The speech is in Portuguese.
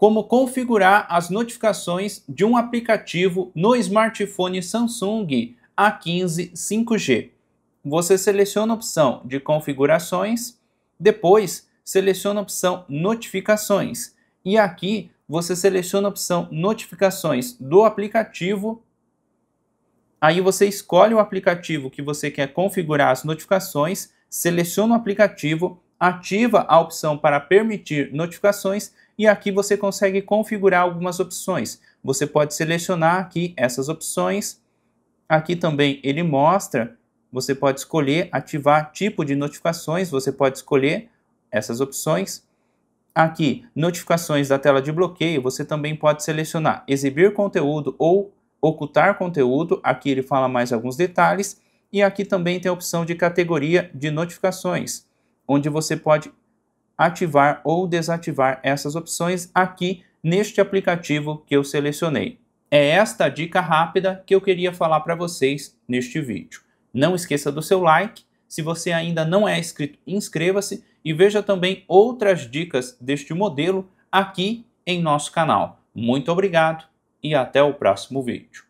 como configurar as notificações de um aplicativo no smartphone Samsung A15 5G. Você seleciona a opção de configurações, depois seleciona a opção notificações e aqui você seleciona a opção notificações do aplicativo. Aí você escolhe o aplicativo que você quer configurar as notificações, seleciona o aplicativo, ativa a opção para permitir notificações e aqui você consegue configurar algumas opções. Você pode selecionar aqui essas opções. Aqui também ele mostra, você pode escolher ativar tipo de notificações, você pode escolher essas opções. Aqui, notificações da tela de bloqueio, você também pode selecionar exibir conteúdo ou ocultar conteúdo. Aqui ele fala mais alguns detalhes. E aqui também tem a opção de categoria de notificações, onde você pode ativar ou desativar essas opções aqui neste aplicativo que eu selecionei. É esta dica rápida que eu queria falar para vocês neste vídeo. Não esqueça do seu like, se você ainda não é inscrito, inscreva-se e veja também outras dicas deste modelo aqui em nosso canal. Muito obrigado e até o próximo vídeo.